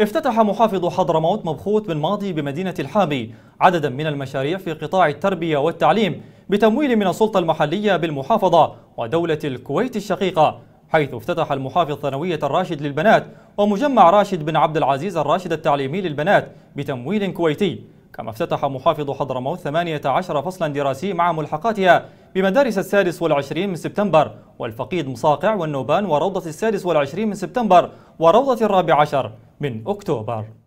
افتتح محافظ حضرموت مبخوت بن ماضي بمدينة الحامي عددا من المشاريع في قطاع التربية والتعليم بتمويل من السلطة المحلية بالمحافظة ودولة الكويت الشقيقة حيث افتتح المحافظ ثانوية الراشد للبنات ومجمع راشد بن عبد العزيز الراشد التعليمي للبنات بتمويل كويتي كما افتتح محافظ حضرموت 18 فصلا دراسي مع ملحقاتها بمدارس السادس والعشرين من سبتمبر والفقيد مصاقع والنوبان وروضة السادس والعشرين من سبتمبر وروضة الرابع عشر من أكتوبر